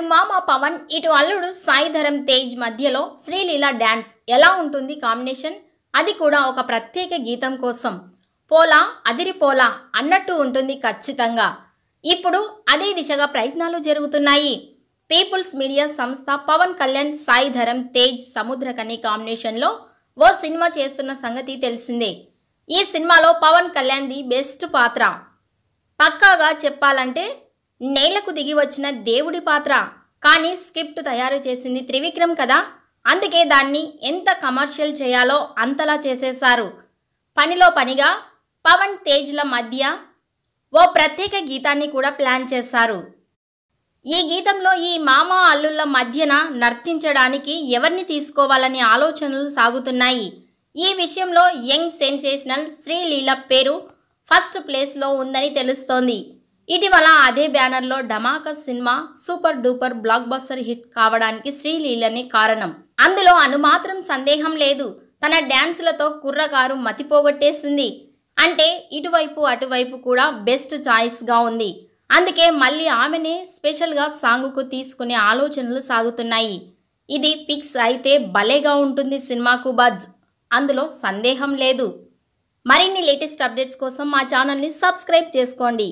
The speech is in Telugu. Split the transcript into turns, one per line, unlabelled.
అటు మామ పవన్ ఇటు అల్లుడు సాయిధరం తేజ్ మధ్యలో శ్రీలీల డ్యాన్స్ ఎలా ఉంటుంది కాంబినేషన్ అది కూడా ఒక ప్రత్యేక గీతం కోసం పోలా అదిరిపోలా అన్నట్టు ఉంటుంది ఖచ్చితంగా ఇప్పుడు అదే దిశగా ప్రయత్నాలు జరుగుతున్నాయి పీపుల్స్ మీడియా సంస్థ పవన్ కళ్యాణ్ సాయిధరం తేజ్ సముద్రకని కాంబినేషన్లో ఓ సినిమా చేస్తున్న సంగతి తెలిసిందే ఈ సినిమాలో పవన్ కళ్యాణ్ ది బెస్ట్ పాత్ర పక్కాగా చెప్పాలంటే నేలకు దిగి వచ్చిన దేవుడి పాత్ర కానీ స్క్రిప్ట్ తయారు చేసింది త్రివిక్రమ్ కదా అందుకే దాన్ని ఎంత కమర్షియల్ చేయాలో అంతలా చేసేశారు పనిలో పనిగా పవన్ తేజ్ల మధ్య ఓ ప్రత్యేక గీతాన్ని కూడా ప్లాన్ చేశారు ఈ గీతంలో ఈ మామ అల్లుళ్ళ మధ్యన నర్తించడానికి ఎవరిని తీసుకోవాలనే ఆలోచనలు సాగుతున్నాయి ఈ విషయంలో యంగ్ సెన్సేషనల్ శ్రీలీల పేరు ఫస్ట్ ప్లేస్లో ఉందని తెలుస్తోంది ఇటీవల అదే బ్యానర్లో డమాకస్ cinema super duper blockbuster hit కావడానికి శ్రీలీలని కారణం అందులో అనుమాత్రం సందేహం లేదు తన డ్యాన్సులతో కుర్రగారు మతిపోగొట్టేసింది అంటే ఇటువైపు అటువైపు కూడా బెస్ట్ చాయిస్గా ఉంది అందుకే మళ్ళీ ఆమెనే స్పెషల్గా సాంగుకు తీసుకునే ఆలోచనలు సాగుతున్నాయి ఇది పిక్స్ అయితే భలేగా ఉంటుంది సినిమాకు బజ్ అందులో సందేహం లేదు మరిన్ని లేటెస్ట్ అప్డేట్స్ కోసం మా ఛానల్ని సబ్స్క్రైబ్ చేసుకోండి